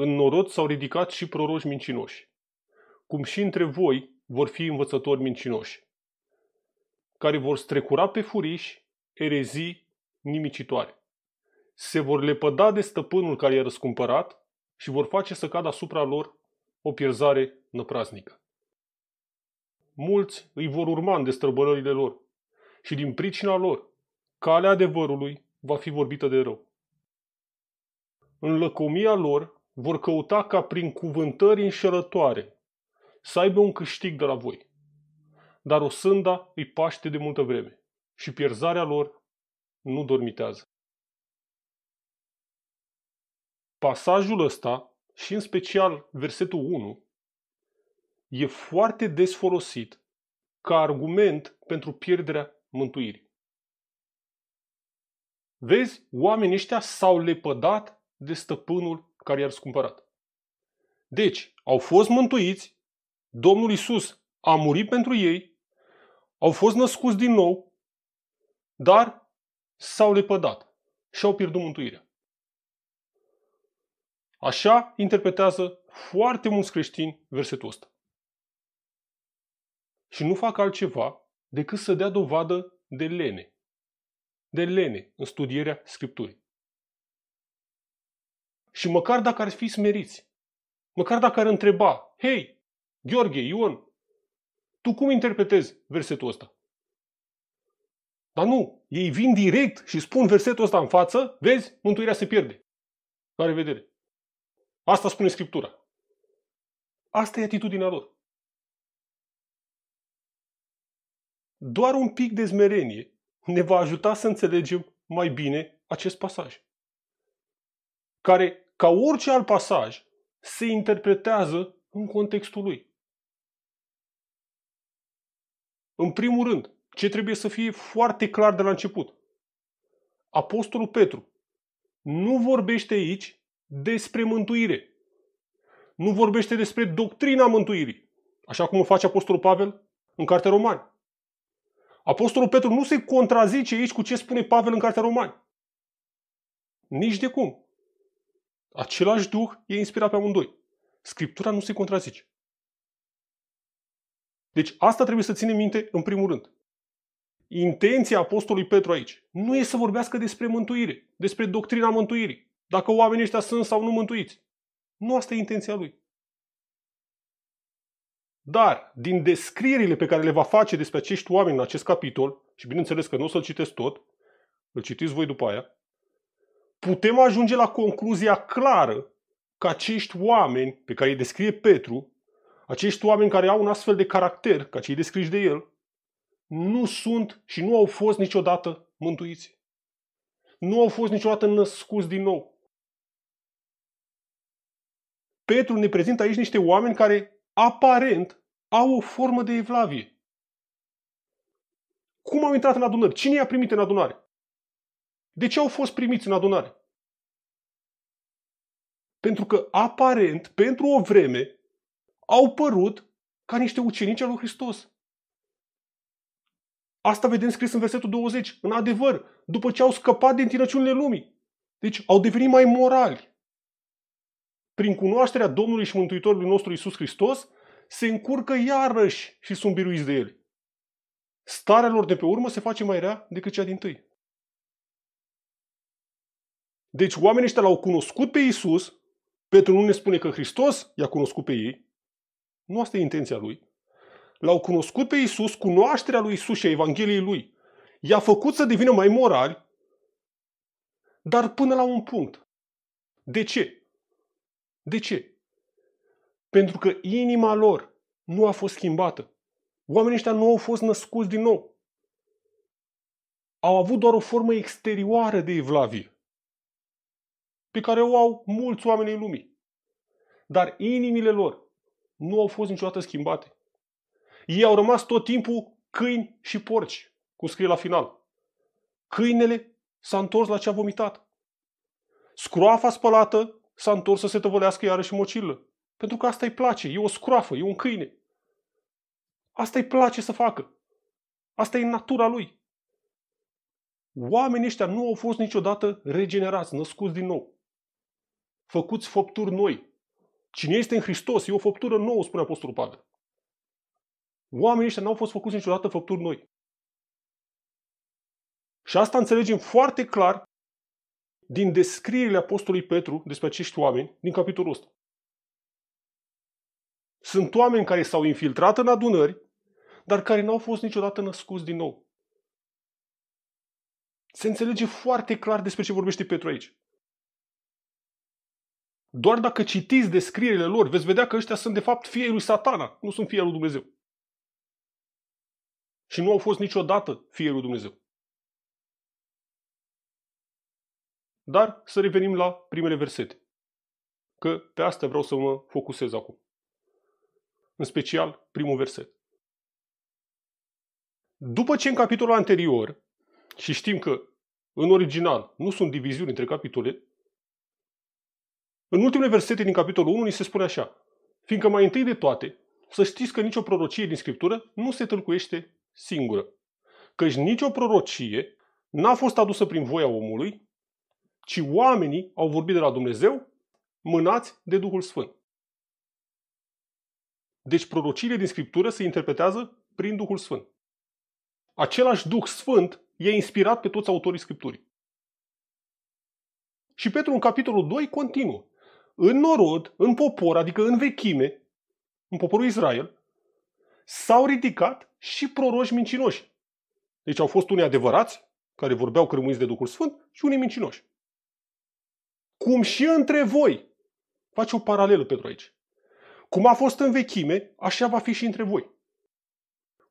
în norod s-au ridicat și proroși mincinoși, cum și între voi vor fi învățători mincinoși, care vor strecura pe furiși erezii nimicitoare. Se vor lepăda de stăpânul care i-a răscumpărat și vor face să cadă asupra lor o pierzare năpraznică. Mulți îi vor urma în destrăbărările lor și din pricina lor, calea adevărului va fi vorbită de rău. În lăcomia lor vor căuta ca prin cuvântări înșelătoare să aibă un câștig de la voi. Dar o sânda îi paște de multă vreme și pierzarea lor nu dormitează. Pasajul ăsta, și în special versetul 1, e foarte des folosit ca argument pentru pierderea mântuirii. Vezi, oamenii ăștia s-au lepădat de stăpânul care i-ar scumpărat. Deci, au fost mântuiți, Domnul Isus a murit pentru ei, au fost născuți din nou, dar s-au lepădat și au pierdut mântuirea. Așa interpretează foarte mulți creștini versetul ăsta. Și nu fac altceva decât să dea dovadă de lene. De lene în studierea Scripturii. Și măcar dacă ar fi smeriți, măcar dacă ar întreba, hei, Gheorghe, Ion, tu cum interpretezi versetul ăsta? Dar nu, ei vin direct și spun versetul ăsta în față, vezi, mântuirea se pierde. La revedere. Asta spune Scriptura. Asta e atitudinea lor. Doar un pic de zmerenie ne va ajuta să înțelegem mai bine acest pasaj, care ca orice alt pasaj, se interpretează în contextul lui. În primul rând, ce trebuie să fie foarte clar de la început. Apostolul Petru nu vorbește aici despre mântuire. Nu vorbește despre doctrina mântuirii, așa cum o face Apostolul Pavel în Cartea Romani. Apostolul Petru nu se contrazice aici cu ce spune Pavel în Cartea Romani. Nici de cum. Același Duh e inspirat pe amândoi. Scriptura nu se contrazice. Deci asta trebuie să ținem minte în primul rând. Intenția apostolului Petru aici nu e să vorbească despre mântuire, despre doctrina mântuirii, dacă oamenii ăștia sunt sau nu mântuiți. Nu asta e intenția lui. Dar, din descrierile pe care le va face despre acești oameni în acest capitol, și bineînțeles că nu o să-l citesc tot, îl citiți voi după aia, putem ajunge la concluzia clară că acești oameni pe care îi descrie Petru, acești oameni care au un astfel de caracter, ca cei descriși de el, nu sunt și nu au fost niciodată mântuiți. Nu au fost niciodată născuți din nou. Petru ne prezintă aici niște oameni care, aparent, au o formă de evlavie. Cum au intrat în adunări? Cine i-a primit în adunare? De ce au fost primiți în adunare? Pentru că, aparent, pentru o vreme, au părut ca niște ucenici al lui Hristos. Asta vedem scris în versetul 20. În adevăr, după ce au scăpat din tinăciunile lumii. Deci au devenit mai morali. Prin cunoașterea Domnului și Mântuitorului nostru Isus Hristos, se încurcă iarăși și sunt biruiți de el. Starea lor de pe urmă se face mai rea decât cea din tâi. Deci oamenii ăștia l-au cunoscut pe Isus, Petru nu ne spune că Hristos i-a cunoscut pe ei, nu asta e intenția lui. L-au cunoscut pe Isus, cunoașterea lui Isus și a Evangheliei lui. I-a făcut să devină mai morali, dar până la un punct. De ce? De ce? Pentru că inima lor nu a fost schimbată. Oamenii ăștia nu au fost născuți din nou. Au avut doar o formă exterioară de evlavie pe care o au mulți oameni în lume. Dar inimile lor nu au fost niciodată schimbate. Ei au rămas tot timpul câini și porci, cum scrie la final. Câinele s-a întors la ce a vomitat. Scroafa spălată s-a întors să se tăvălească iarăși mocilă. Pentru că asta îi place, e o scroafă, e un câine. Asta îi place să facă. Asta e natura lui. Oamenii ăștia nu au fost niciodată regenerați, născuți din nou făcuți făpturi noi. Cine este în Hristos e o făptură nouă, spune Apostolul Pavel. Oamenii ăștia n-au fost făcuți niciodată făpturi noi. Și asta înțelegem foarte clar din descrierile Apostolului Petru despre acești oameni din capitolul ăsta. Sunt oameni care s-au infiltrat în adunări, dar care n-au fost niciodată născuți din nou. Se înțelege foarte clar despre ce vorbește Petru aici. Doar dacă citiți descrierile lor, veți vedea că ăștia sunt de fapt fie lui satana, nu sunt fie lui Dumnezeu. Și nu au fost niciodată fie lui Dumnezeu. Dar să revenim la primele versete. Că pe asta vreau să mă focusez acum. În special primul verset. După ce în capitolul anterior, și știm că în original nu sunt diviziuni între capitole, în ultimele versete din capitolul 1 ni se spune așa, fiindcă mai întâi de toate, să știți că nicio prorocie din Scriptură nu se tâlcuiește singură. Căci nicio prorocie n-a fost adusă prin voia omului, ci oamenii au vorbit de la Dumnezeu, mânați de Duhul Sfânt. Deci prorociile din Scriptură se interpretează prin Duhul Sfânt. Același Duh Sfânt i-a inspirat pe toți autorii Scripturii. Și Petru în capitolul 2 continuă în norod, în popor, adică în vechime, în poporul Israel, s-au ridicat și proroși mincinoși. Deci au fost unii adevărați, care vorbeau cărmuiți de Duhul Sfânt, și unii mincinoși. Cum și între voi. Face o paralelă pentru aici. Cum a fost în vechime, așa va fi și între voi.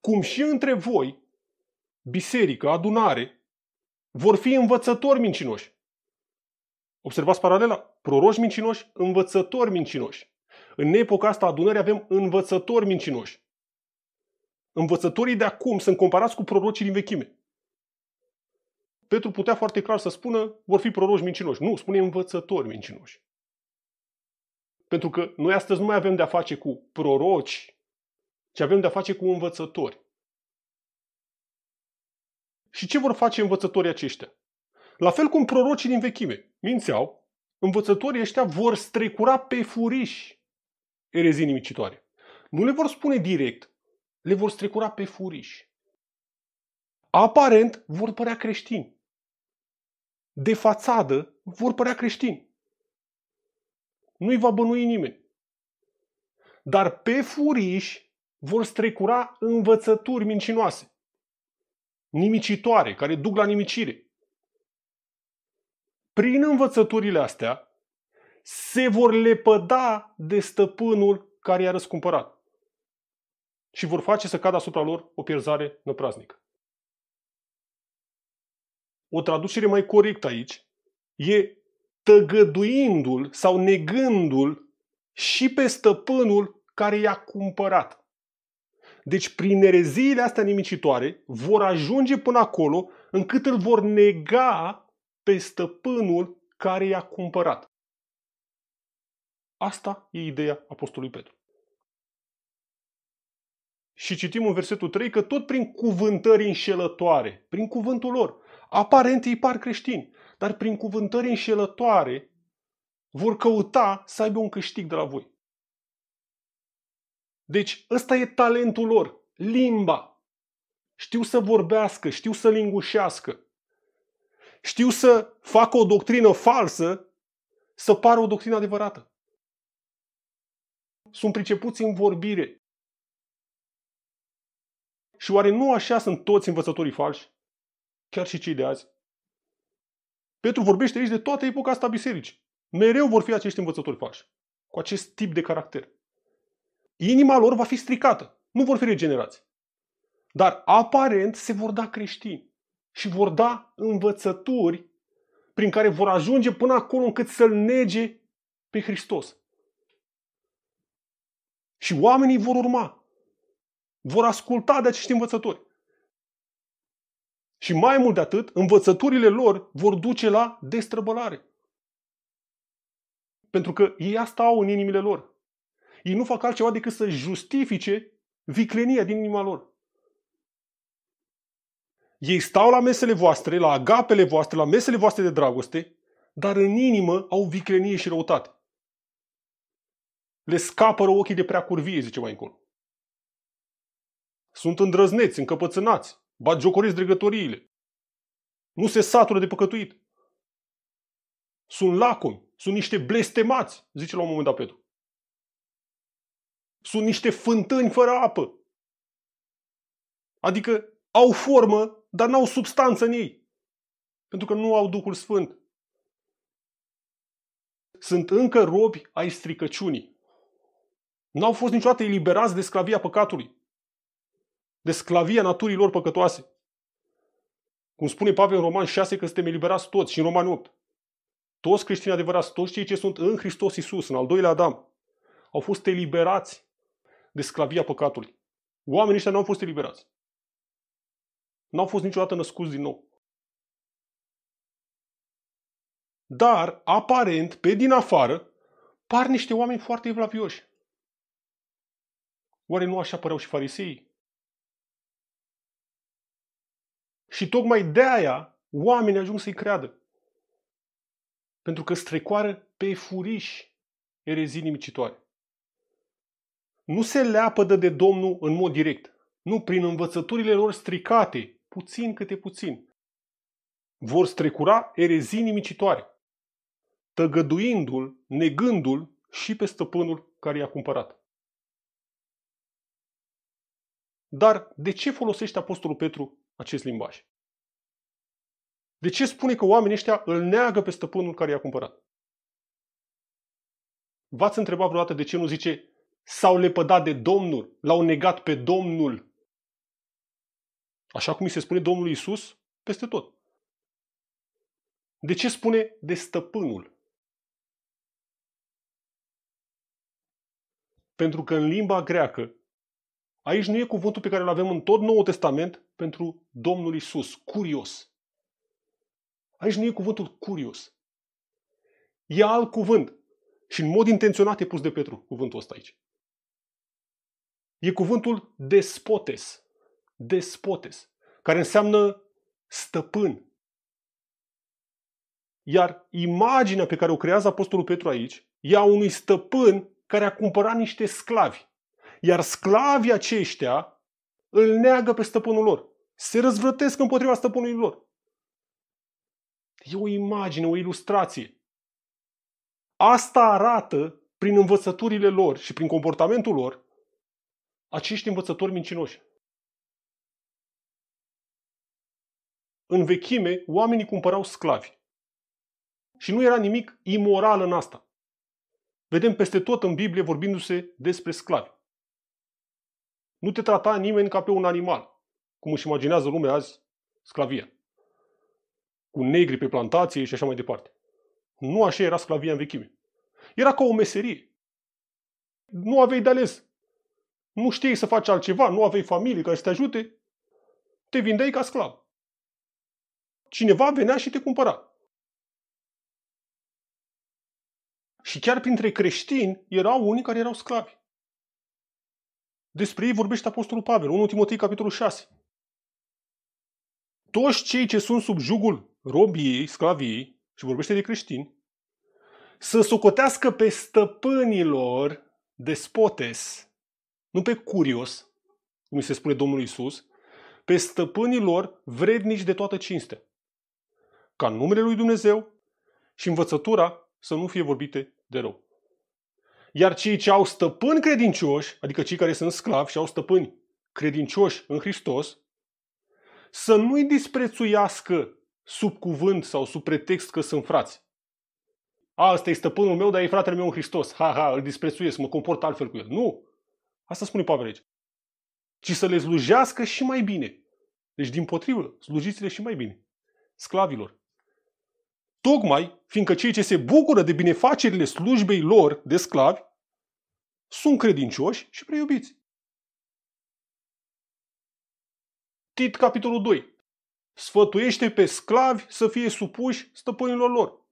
Cum și între voi, biserică, adunare, vor fi învățători mincinoși. Observați paralela? Proroși mincinoși, învățători mincinoși. În epoca asta adunării avem învățători mincinoși. Învățătorii de acum sunt comparați cu prorocii din vechime. Petru putea foarte clar să spună vor fi proroși mincinoși. Nu, spune învățători mincinoși. Pentru că noi astăzi nu mai avem de-a face cu proroci, ci avem de-a face cu învățători. Și ce vor face învățătorii aceștia? La fel cum prorocii din vechime mințeau, învățătorii ăștia vor strecura pe furiș erezii nimicitoare. Nu le vor spune direct, le vor strecura pe furiș. Aparent vor părea creștini. De fațadă vor părea creștini. Nu-i va bănui nimeni. Dar pe furiș vor strecura învățături mincinoase, nimicitoare, care duc la nimicire prin învățăturile astea, se vor lepăda de stăpânul care i-a răscumpărat și vor face să cadă asupra lor o pierzare năpraznică. O traducere mai corectă aici e tăgăduindu-l sau negându-l și pe stăpânul care i-a cumpărat. Deci prin ereziile astea nimicitoare vor ajunge până acolo încât îl vor nega pe stăpânul care i-a cumpărat. Asta e ideea Apostolului Petru. Și citim în versetul 3 că tot prin cuvântări înșelătoare, prin cuvântul lor, aparent ei par creștini, dar prin cuvântări înșelătoare vor căuta să aibă un câștig de la voi. Deci ăsta e talentul lor, limba. Știu să vorbească, știu să lingușească. Știu să facă o doctrină falsă să pară o doctrină adevărată. Sunt pricepuți în vorbire. Și oare nu așa sunt toți învățătorii falși? Chiar și cei de azi. Petru vorbește aici de toată epoca asta biserici. Mereu vor fi acești învățători falși. Cu acest tip de caracter. Inima lor va fi stricată. Nu vor fi regenerați. Dar aparent se vor da creștini și vor da învățături prin care vor ajunge până acolo încât să-L nege pe Hristos. Și oamenii vor urma. Vor asculta de acești învățători. Și mai mult de atât, învățăturile lor vor duce la destrăbălare. Pentru că ei asta au în inimile lor. Ei nu fac altceva decât să justifice viclenia din inima lor. Ei stau la mesele voastre, la agapele voastre, la mesele voastre de dragoste, dar în inimă au viclenie și răutate. Le scapă ochii de prea curvie, zice mai încolo. Sunt îndrăzneți, încăpățânați, jocoriți dregătoriile. Nu se satură de păcătuit. Sunt lacomi, sunt niște blestemați, zice la un moment dat Petru. Sunt niște fântâni fără apă. Adică au formă, dar n-au substanță în ei. Pentru că nu au Duhul Sfânt. Sunt încă robi ai stricăciunii. N-au fost niciodată eliberați de sclavia păcatului. De sclavia naturii lor păcătoase. Cum spune Pavel în Roman 6 că suntem eliberați toți și în Roman 8. Toți creștini adevărați, toți cei ce sunt în Hristos Isus, în al doilea Adam, au fost eliberați de sclavia păcatului. Oamenii ăștia nu au fost eliberați n au fost niciodată născuți din nou. Dar, aparent, pe din afară, par niște oameni foarte evlavioși. Oare nu așa păreau și fariseii? Și tocmai de aia oamenii ajung să-i creadă. Pentru că strecoară pe furiș erezii nimicitoare. Nu se leapădă de Domnul în mod direct. Nu, prin învățăturile lor stricate puțin câte puțin. Vor strecura erezii nimicitoare, tăgăduindu-l, negându-l și pe stăpânul care i-a cumpărat. Dar de ce folosește Apostolul Petru acest limbaj? De ce spune că oamenii ăștia îl neagă pe stăpânul care i-a cumpărat? V-ați întrebat vreodată de ce nu zice s-au lepădat de Domnul, l-au negat pe Domnul Așa cum îi se spune Domnul Isus peste tot. De ce spune de stăpânul? Pentru că în limba greacă, aici nu e cuvântul pe care îl avem în tot Noul Testament pentru Domnul Isus, curios. Aici nu e cuvântul curios. E alt cuvânt. Și în mod intenționat e pus de Petru cuvântul ăsta aici. E cuvântul despotes despotes, care înseamnă stăpân. Iar imaginea pe care o creează Apostolul Petru aici e a unui stăpân care a cumpărat niște sclavi. Iar sclavii aceștia îl neagă pe stăpânul lor. Se răzvrătesc împotriva stăpânului lor. E o imagine, o ilustrație. Asta arată prin învățăturile lor și prin comportamentul lor acești învățători mincinoși. în vechime, oamenii cumpărau sclavi. Și nu era nimic imoral în asta. Vedem peste tot în Biblie vorbindu-se despre sclavi. Nu te trata nimeni ca pe un animal, cum își imaginează lumea azi sclavia. Cu negri pe plantație și așa mai departe. Nu așa era sclavia în vechime. Era ca o meserie. Nu aveai de ales. Nu știi să faci altceva, nu aveai familie care să te ajute. Te vindeai ca sclav cineva venea și te cumpăra. Și chiar printre creștini erau unii care erau sclavi. Despre ei vorbește Apostolul Pavel, 1 Timotei, capitolul 6. Toți cei ce sunt sub jugul robiei, sclaviei, și vorbește de creștini, să socotească pe stăpânilor despotes, nu pe curios, cum se spune Domnul Isus, pe stăpânilor vrednici de toată cinste ca numele lui Dumnezeu și învățătura să nu fie vorbite de rău. Iar cei ce au stăpâni credincioși, adică cei care sunt sclavi și au stăpâni credincioși în Hristos, să nu-i disprețuiască sub cuvânt sau sub pretext că sunt frați. A, ăsta e stăpânul meu, dar e fratele meu în Hristos. Ha, ha, îl disprețuiesc, mă comport altfel cu el. Nu! Asta spune Pavel aici. Ci să le slujească și mai bine. Deci, din potrivă, slujiți-le și mai bine. Sclavilor, Tocmai fiindcă cei ce se bucură de binefacerile slujbei lor de sclavi sunt credincioși și preiubiți. Tit, capitolul 2. Sfătuiește pe sclavi să fie supuși stăpânilor lor.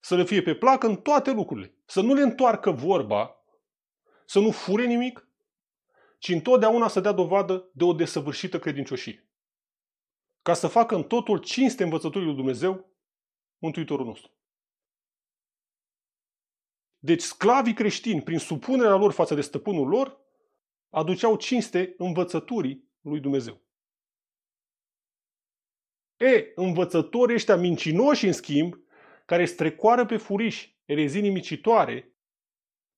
Să le fie pe plac în toate lucrurile. Să nu le întoarcă vorba, să nu fure nimic, ci întotdeauna să dea dovadă de o desăvârșită credincioșie. Ca să facă în totul cinste învățăturii lui Dumnezeu, Mântuitorul nostru. Deci sclavii creștini, prin supunerea lor față de stăpânul lor, aduceau cinste învățăturii lui Dumnezeu. E, învățătorii ăștia mincinoși, în schimb, care strecoară pe furiș erezinii micitoare,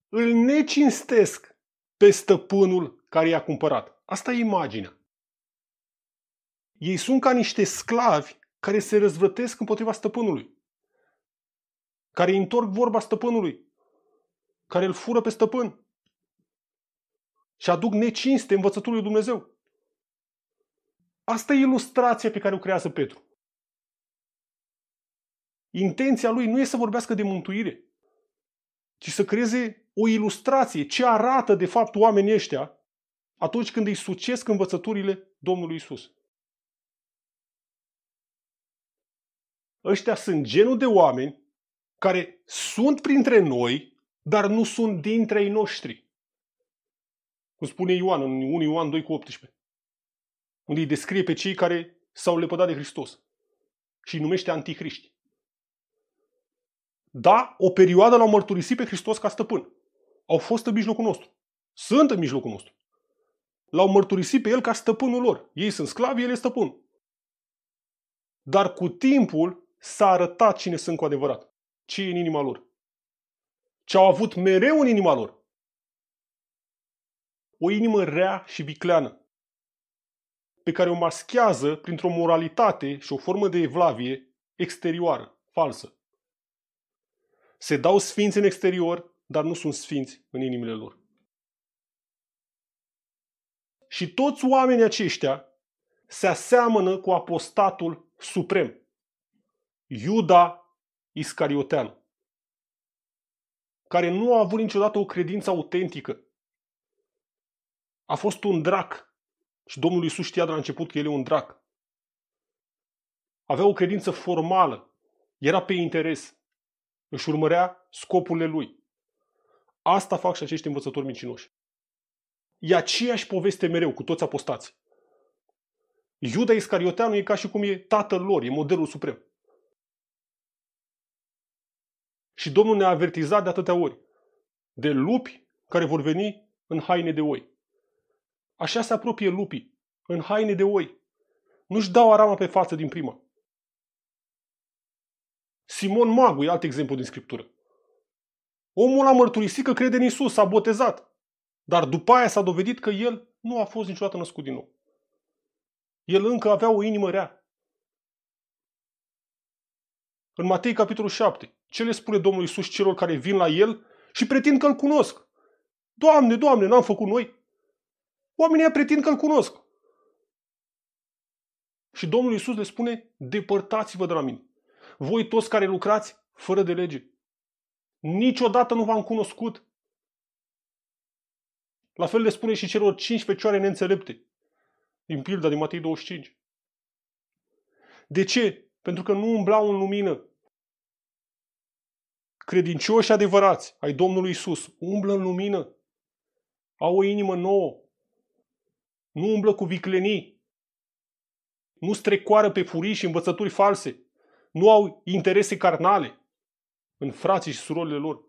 îl necinstesc pe stăpânul care i-a cumpărat. Asta e imaginea. Ei sunt ca niște sclavi care se răzvătesc împotriva stăpânului, care întorc vorba stăpânului, care îl fură pe stăpân și aduc necinste învățătului lui Dumnezeu. Asta e ilustrația pe care o creează Petru. Intenția lui nu e să vorbească de mântuire, ci să creeze o ilustrație ce arată de fapt oamenii ăștia atunci când îi sucesc învățăturile Domnului Isus. ăștia sunt genul de oameni care sunt printre noi, dar nu sunt dintre ei noștri. Cum spune Ioan în 1 Ioan 2 cu 18, unde îi descrie pe cei care s-au lepădat de Hristos și îi numește anticriști. Da, o perioadă l-au mărturisit pe Hristos ca stăpân. Au fost în mijlocul nostru. Sunt în mijlocul nostru. L-au mărturisit pe el ca stăpânul lor. Ei sunt sclavi, el e stăpân. Dar cu timpul s-a arătat cine sunt cu adevărat, ce e în inima lor. Ce au avut mereu în inima lor. O inimă rea și vicleană, pe care o maschează printr-o moralitate și o formă de evlavie exterioară, falsă. Se dau sfinți în exterior, dar nu sunt sfinți în inimile lor. Și toți oamenii aceștia se aseamănă cu apostatul suprem Iuda Iscarioten, care nu a avut niciodată o credință autentică. A fost un drac și Domnul Iisus știa de la început că el e un drac. Avea o credință formală, era pe interes, își urmărea scopurile lui. Asta fac și acești învățători mincinoși. E aceeași poveste mereu cu toți apostați. Iuda Iscarioteanu e ca și cum e tatăl lor, e modelul suprem. Și Domnul ne-a avertizat de atâtea ori de lupi care vor veni în haine de oi. Așa se apropie lupii, în haine de oi. Nu-și dau arama pe față din prima. Simon Magu e alt exemplu din Scriptură. Omul a mărturisit că crede în Isus, s-a botezat, dar după aia s-a dovedit că el nu a fost niciodată născut din nou. El încă avea o inimă rea. În Matei, capitolul 7, ce le spune Domnul Isus celor care vin la El și pretind că îl cunosc? Doamne, Doamne, n-am făcut noi. Oamenii pretind că îl cunosc. Și Domnul Isus le spune, depărtați-vă de la mine. Voi toți care lucrați fără de lege. Niciodată nu v-am cunoscut. La fel le spune și celor cinci fecioare neînțelepte. Din pilda din Matei 25. De ce? Pentru că nu umblau în lumină credincioși adevărați ai Domnului Isus umblă în lumină, au o inimă nouă, nu umblă cu viclenii, nu strecoară pe furii și învățături false, nu au interese carnale în frații și surorile lor,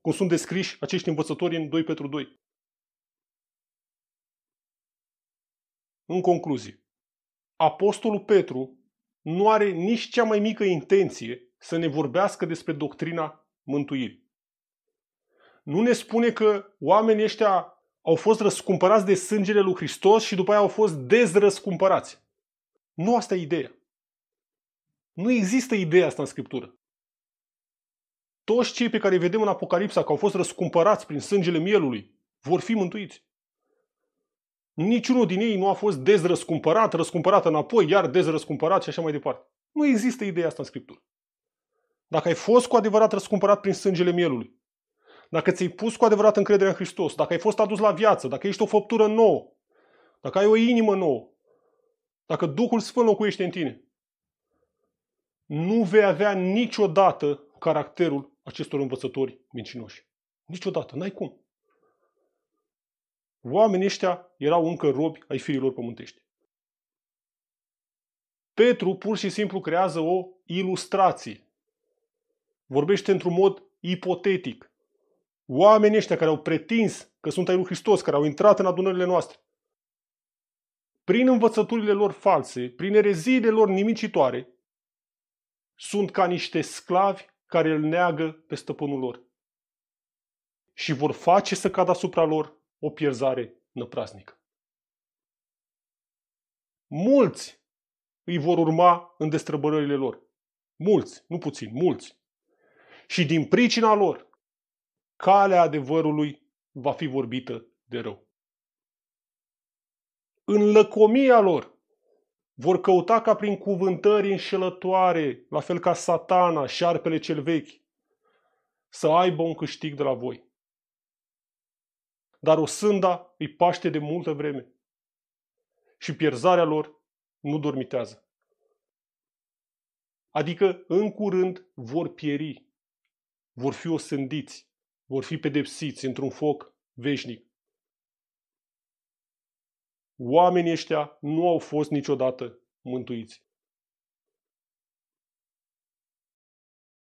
cum sunt descriși acești învățători în 2 pentru 2. În concluzie, Apostolul Petru nu are nici cea mai mică intenție să ne vorbească despre doctrina mântuirii. Nu ne spune că oamenii ăștia au fost răscumpărați de sângele lui Hristos și după aia au fost dezrăscumpărați. Nu asta e ideea. Nu există ideea asta în Scriptură. Toți cei pe care îi vedem în Apocalipsa că au fost răscumpărați prin sângele mielului vor fi mântuiți. Niciunul din ei nu a fost dezrăscumpărat, răscumpărat înapoi, iar dezrăscumpărat și așa mai departe. Nu există ideea asta în Scriptură. Dacă ai fost cu adevărat răscumpărat prin sângele mielului, dacă ți-ai pus cu adevărat încrederea în Hristos, dacă ai fost adus la viață, dacă ești o făptură nouă, dacă ai o inimă nouă, dacă Duhul Sfânt locuiește în tine, nu vei avea niciodată caracterul acestor învățători mincinoși. Niciodată, n-ai cum. Oamenii ăștia erau încă robi ai fiilor pământești. Petru pur și simplu creează o ilustrație vorbește într-un mod ipotetic. Oamenii ăștia care au pretins că sunt ai lui Hristos, care au intrat în adunările noastre, prin învățăturile lor false, prin ereziile lor nimicitoare, sunt ca niște sclavi care îl neagă pe stăpânul lor și vor face să cadă asupra lor o pierzare năpraznică. Mulți îi vor urma în destrăbărările lor. Mulți, nu puțin, mulți și din pricina lor, calea adevărului va fi vorbită de rău. În lăcomia lor vor căuta ca prin cuvântări înșelătoare, la fel ca satana, șarpele cel vechi, să aibă un câștig de la voi. Dar o sânda îi paște de multă vreme și pierzarea lor nu dormitează. Adică în curând vor pieri vor fi osândiți, vor fi pedepsiți într-un foc veșnic. Oamenii ăștia nu au fost niciodată mântuiți.